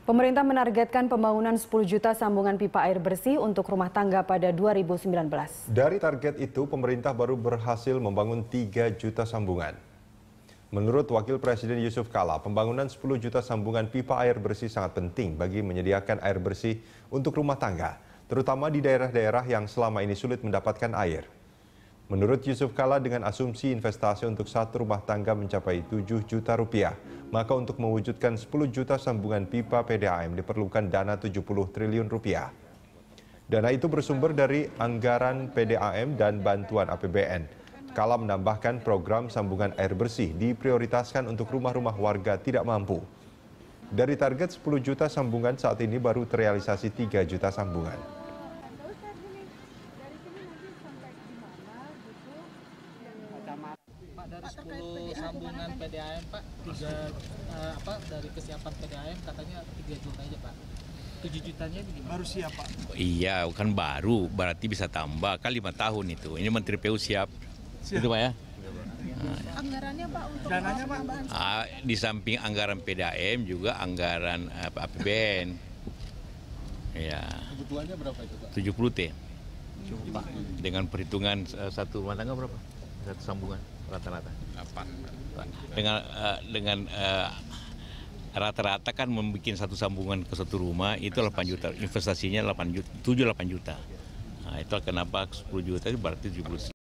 Pemerintah menargetkan pembangunan 10 juta sambungan pipa air bersih untuk rumah tangga pada 2019. Dari target itu, pemerintah baru berhasil membangun 3 juta sambungan. Menurut Wakil Presiden Yusuf Kala, pembangunan 10 juta sambungan pipa air bersih sangat penting bagi menyediakan air bersih untuk rumah tangga, terutama di daerah-daerah yang selama ini sulit mendapatkan air. Menurut Yusuf Kala, dengan asumsi investasi untuk satu rumah tangga mencapai 7 juta rupiah, maka untuk mewujudkan 10 juta sambungan pipa PDAM diperlukan dana 70 triliun rupiah. Dana itu bersumber dari anggaran PDAM dan bantuan APBN. Kala menambahkan program sambungan air bersih diprioritaskan untuk rumah-rumah warga tidak mampu. Dari target 10 juta sambungan saat ini baru terrealisasi 3 juta sambungan. Pak dari Pak, sambungan PDAM Pak, tiga uh, apa dari kesiapan PDAM katanya 3 juta aja Pak. 7 jutanya gimana? Baru siap Pak. Oh, iya, kan baru, berarti bisa tambah kan 5 tahun itu. Ini Menteri PU siap. siap. Itu Pak ya? Anggarannya Pak untuk Dananya, Pak. Ah, di samping anggaran PDAM juga anggaran eh, APBN. Iya. Kebutuhannya berapa itu, Pak? 70 T. Dengan perhitungan eh, satu rumah tangga berapa? Satu sambungan rata-rata? Dengan uh, dengan eh, rata-rata kan membuat satu sambungan ke satu rumah itu 8 juta. Investasinya 8 juta, 7 8 juta. Nah, itu kenapa 10 juta itu berarti 70